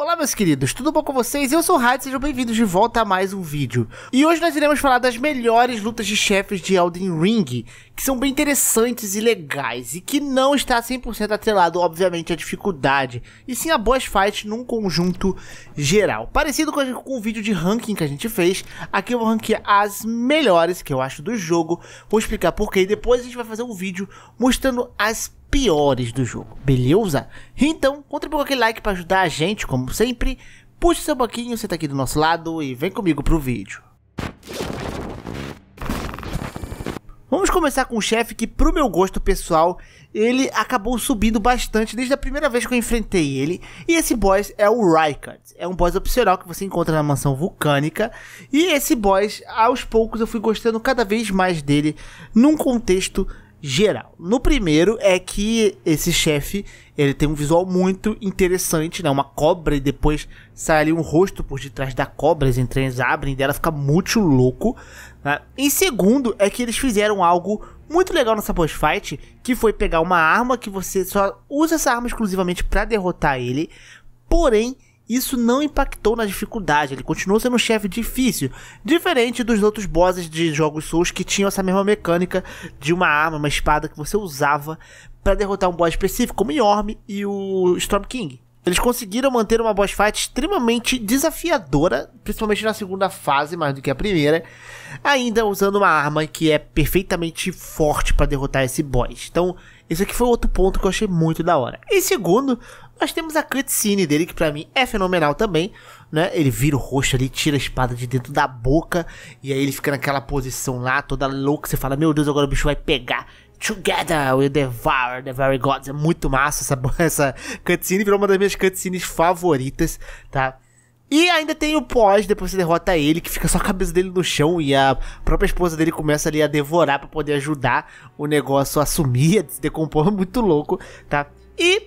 Olá meus queridos, tudo bom com vocês? Eu sou o Hyde, sejam bem-vindos de volta a mais um vídeo. E hoje nós iremos falar das melhores lutas de chefes de Elden Ring, que são bem interessantes e legais, e que não está 100% atrelado, obviamente, à dificuldade, e sim a boss fight num conjunto geral. Parecido com, com o vídeo de ranking que a gente fez, aqui eu vou ranquear as melhores que eu acho do jogo, vou explicar porquê, e depois a gente vai fazer um vídeo mostrando as piores do jogo, beleza? Então, contribua com aquele like para ajudar a gente, como sempre. Puxa seu banquinho, senta aqui do nosso lado e vem comigo pro vídeo. Vamos começar com um chefe que, pro meu gosto pessoal, ele acabou subindo bastante desde a primeira vez que eu enfrentei ele. E esse boss é o Rykard. É um boss opcional que você encontra na mansão vulcânica. E esse boss, aos poucos, eu fui gostando cada vez mais dele num contexto geral. No primeiro é que esse chefe, ele tem um visual muito interessante, né? Uma cobra e depois sai ali um rosto por detrás da cobra, as entranhas abrem dela, fica muito louco. Né? Em segundo é que eles fizeram algo muito legal nessa boss fight, que foi pegar uma arma que você só usa essa arma exclusivamente para derrotar ele, porém isso não impactou na dificuldade, ele continuou sendo um chefe difícil, diferente dos outros bosses de jogos Souls que tinham essa mesma mecânica de uma arma, uma espada que você usava para derrotar um boss específico, como Yorm e o Storm King. Eles conseguiram manter uma boss fight extremamente desafiadora, principalmente na segunda fase, mais do que a primeira, ainda usando uma arma que é perfeitamente forte para derrotar esse boss. Então, isso aqui foi outro ponto que eu achei muito da hora. E segundo, nós temos a cutscene dele, que para mim é fenomenal também, né? Ele vira o rosto ali, tira a espada de dentro da boca, e aí ele fica naquela posição lá, toda louca, você fala, meu Deus, agora o bicho vai pegar. Together we devour the very gods. É muito massa essa, essa cutscene, virou uma das minhas cutscenes favoritas, tá? E ainda tem o pós, depois você derrota ele, que fica só a cabeça dele no chão e a própria esposa dele começa ali a devorar para poder ajudar o negócio a sumir, a se decompor, muito louco, tá? E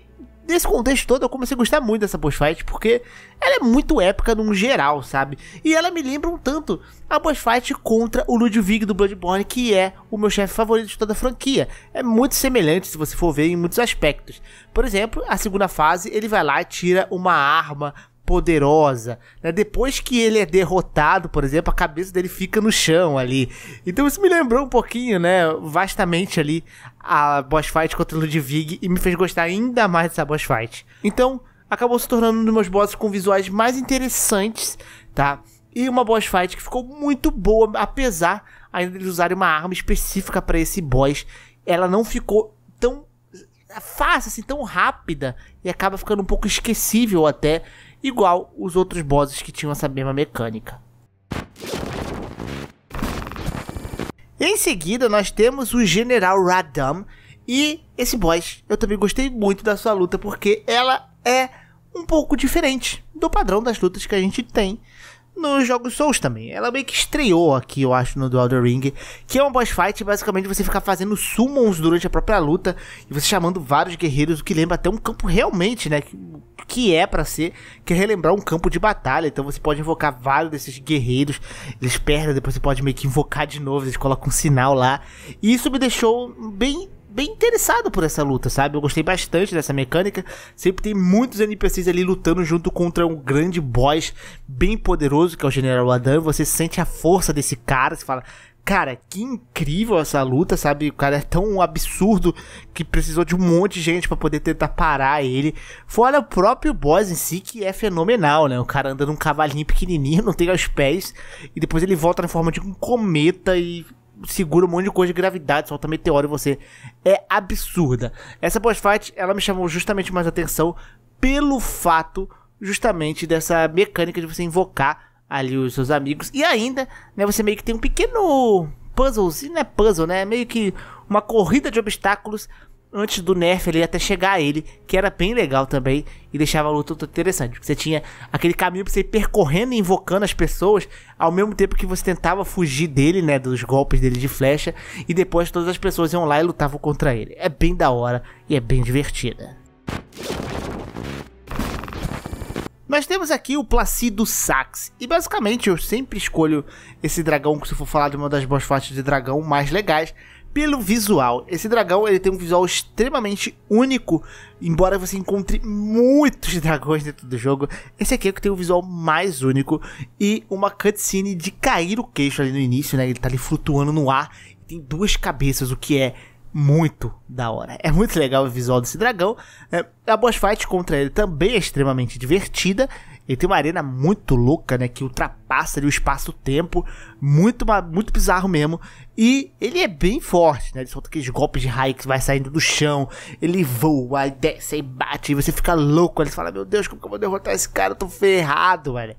nesse contexto todo eu comecei a gostar muito dessa boss fight, porque ela é muito épica num geral, sabe? E ela me lembra um tanto a boss fight contra o Ludwig do Bloodborne, que é o meu chefe favorito de toda a franquia. É muito semelhante, se você for ver, em muitos aspectos. Por exemplo, a segunda fase, ele vai lá e tira uma arma poderosa. Né? Depois que ele é derrotado, por exemplo, a cabeça dele fica no chão ali. Então isso me lembrou um pouquinho, né, vastamente ali a boss fight contra o Ludwig e me fez gostar ainda mais dessa boss fight. Então acabou se tornando um dos meus bosses com visuais mais interessantes, tá? E uma boss fight que ficou muito boa, apesar ainda de usarem uma arma específica para esse boss. Ela não ficou tão fácil, assim, tão rápida e acaba ficando um pouco esquecível até igual os outros bosses que tinham essa mesma mecânica. Em seguida, nós temos o General Radam. E esse boss, eu também gostei muito da sua luta, porque ela é um pouco diferente do padrão das lutas que a gente tem nos jogos Souls também. Ela meio que estreou aqui, eu acho, no The Elder Ring, que é um boss fight, basicamente você ficar fazendo summons durante a própria luta e você chamando vários guerreiros, o que lembra até um campo realmente, né, que é para ser, que é relembrar um campo de batalha. Então você pode invocar vários desses guerreiros, eles perdem, depois você pode meio que invocar de novo, eles colocam um sinal lá. E isso me deixou bem bem interessado por essa luta, sabe? Eu gostei bastante dessa mecânica. Sempre tem muitos NPCs ali lutando junto contra um grande boss bem poderoso, que é o General Adam. Você sente a força desse cara, você fala, Cara, que incrível essa luta, sabe? O cara é tão absurdo que precisou de um monte de gente para poder tentar parar ele. Fora o próprio boss em si, que é fenomenal, né? O cara anda num cavalinho pequenininho, não tem os pés, e depois ele volta na forma de um cometa e segura um monte de coisa de gravidade, solta meteoro em você. É absurda. Essa boss fight, ela me chamou justamente mais atenção pelo fato justamente dessa mecânica de você invocar ali os seus amigos. E ainda, né, você meio que tem um pequeno puzzle, não é puzzle, né? Meio que uma corrida de obstáculos antes do nerf ali até chegar a ele, que era bem legal também e deixava a luta interessante. Porque você tinha aquele caminho pra você ir percorrendo e invocando as pessoas, ao mesmo tempo que você tentava fugir dele, né? Dos golpes dele de flecha, e depois todas as pessoas iam lá e lutavam contra ele. É bem da hora e é bem divertida. Nós temos aqui o Placido Sax. E basicamente eu sempre escolho esse dragão, se for falar de uma das boss fights de dragão mais legais, pelo visual. Esse dragão ele tem um visual extremamente único, embora você encontre muitos dragões dentro do jogo. Esse aqui é o que tem o visual mais único e uma cutscene de cair o queixo ali no início, né? Ele tá ali flutuando no ar. E tem duas cabeças, o que é muito da hora. É muito legal o visual desse dragão. É, a boss fight contra ele também é extremamente divertida. Ele tem uma arena muito louca, né? Que ultrapassa ali, o espaço-tempo. Muito, muito bizarro mesmo. E ele é bem forte, né? Ele solta aqueles golpes de raio que vai saindo do chão. Ele voa, e desce, e bate. E você fica louco. Aí você fala, meu Deus, como que eu vou derrotar esse cara? Eu tô ferrado, velho.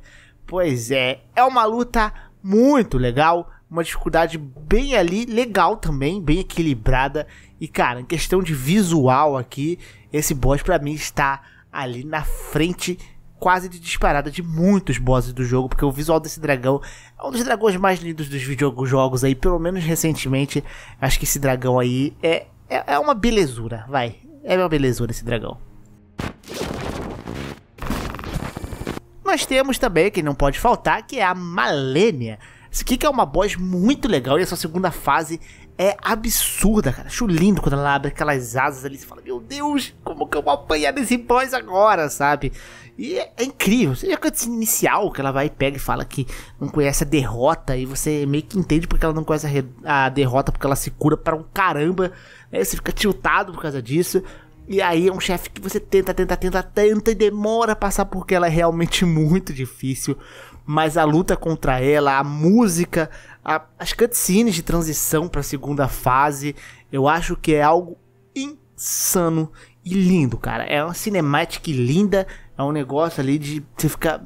Pois é, é uma luta muito legal uma dificuldade bem ali, legal também, bem equilibrada. E cara, em questão de visual aqui, esse boss para mim está ali na frente quase de disparada de muitos bosses do jogo, porque o visual desse dragão é um dos dragões mais lindos dos videogames aí, pelo menos recentemente. Acho que esse dragão aí é, é, é uma belezura, vai. É uma belezura esse dragão. Nós temos também, que não pode faltar, que é a Malenia. Esse aqui que é uma boss muito legal e a sua segunda fase é absurda, cara. Acho lindo quando ela abre aquelas asas ali. Você fala, meu Deus, como que eu vou apanhar desse boss agora, sabe? E é, é incrível. Seja a cutscene inicial, que ela vai e pega e fala que não conhece a derrota. E você meio que entende porque ela não conhece a, a derrota, porque ela se cura para um caramba. Né? Você fica tiltado por causa disso. E aí é um chefe que você tenta, tenta, tenta, tenta e demora a passar porque ela é realmente muito difícil mas a luta contra ela, a música, a, as cutscenes de transição para a segunda fase, eu acho que é algo insano e lindo, cara. É uma cinemática linda, é um negócio ali de você ficar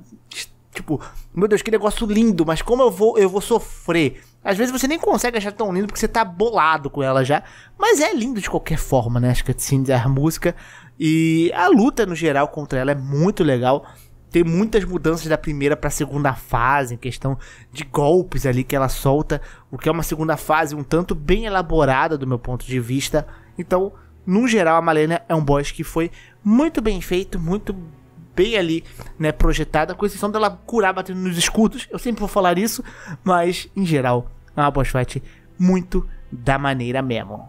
tipo, meu Deus, que negócio lindo, mas como eu vou eu vou sofrer? Às vezes você nem consegue achar tão lindo porque você tá bolado com ela já, mas é lindo de qualquer forma, né? As cutscenes, a música e a luta no geral contra ela é muito legal ter muitas mudanças da primeira para a segunda fase, em questão de golpes ali que ela solta, o que é uma segunda fase um tanto bem elaborada do meu ponto de vista. Então, no geral, a Malenia é um boss que foi muito bem feito, muito bem ali, né, projetada, com exceção dela curar batendo nos escudos. Eu sempre vou falar isso, mas em geral, é uma boss fight muito da maneira mesmo.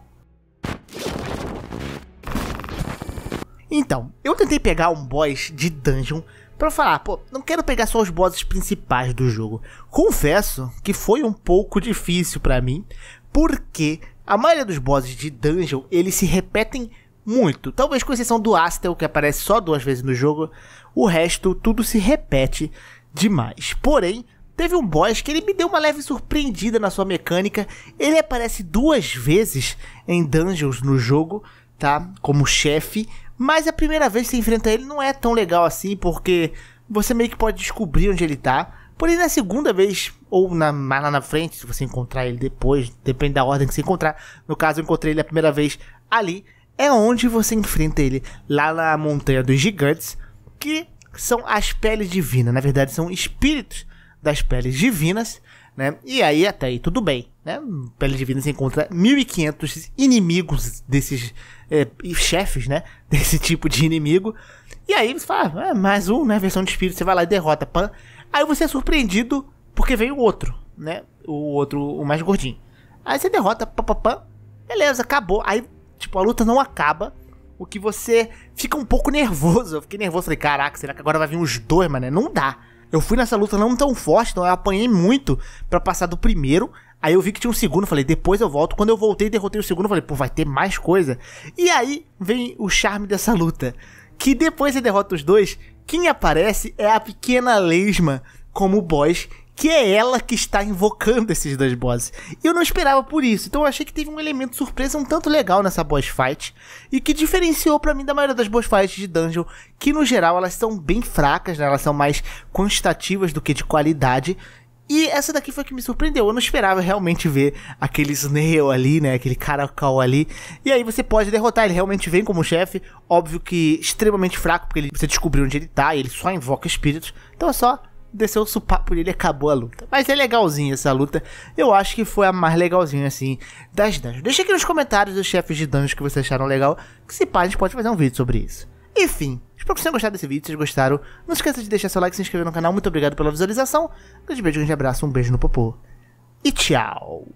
Então, eu tentei pegar um boss de dungeon para falar, pô, não quero pegar só os bosses principais do jogo. Confesso que foi um pouco difícil para mim, porque a maioria dos bosses de dungeon, eles se repetem muito. Talvez com exceção do Astel, que aparece só duas vezes no jogo, o resto tudo se repete demais. Porém, teve um boss que ele me deu uma leve surpreendida na sua mecânica. Ele aparece duas vezes em dungeons no jogo, tá? Como chefe. Mas a primeira vez que você enfrenta ele não é tão legal assim, porque você meio que pode descobrir onde ele tá. Porém, na segunda vez, ou na, lá na frente, se você encontrar ele depois, depende da ordem que você encontrar. No caso, eu encontrei ele a primeira vez ali. É onde você enfrenta ele, lá na Montanha dos Gigantes, que são as peles divinas. Na verdade, são espíritos das peles divinas, né? E aí até aí tudo bem, né? divina divinas encontra 1500 inimigos desses é, chefes, né? Desse tipo de inimigo. E aí você fala, ah, é mais um, né? Versão de espírito, você vai lá e derrota Pan. Aí você é surpreendido porque vem o outro, né? O outro, o mais gordinho. Aí você derrota papapã, beleza, acabou. Aí, tipo, a luta não acaba. O que você fica um pouco nervoso. Eu fiquei nervoso, falei, caraca, será que agora vai vir uns dois, mano? Não dá. Eu fui nessa luta não tão forte, então eu apanhei muito para passar do primeiro. Aí eu vi que tinha um segundo, falei, depois eu volto. Quando eu voltei e derrotei o segundo, falei, pô, vai ter mais coisa. E aí vem o charme dessa luta. Que depois você derrota os dois, quem aparece é a pequena Lesma como boss que é ela que está invocando esses dois bosses. Eu não esperava por isso, então eu achei que teve um elemento surpresa um tanto legal nessa boss fight e que diferenciou para mim da maioria das boss fights de dungeon, que no geral elas são bem fracas, né? elas são mais quantitativas do que de qualidade. E essa daqui foi que me surpreendeu. Eu não esperava realmente ver aquele Snail ali, né? Aquele caracol ali. E aí você pode derrotar. Ele realmente vem como chefe. Óbvio que extremamente fraco, porque ele, você descobriu onde ele tá. E ele só invoca espíritos. Então é só desceu o supapo dele e acabou a luta. Mas é legalzinha essa luta. Eu acho que foi a mais legalzinha, assim, das dungeons. Deixa aqui nos comentários os chefes de dungeons que vocês acharam legal. Que se pá, a gente pode fazer um vídeo sobre isso. Enfim, espero que vocês tenham gostado desse vídeo. Se vocês gostaram, não esqueça de deixar seu like e se inscrever no canal. Muito obrigado pela visualização. Um grande beijo, um grande abraço, um beijo no popô. E tchau!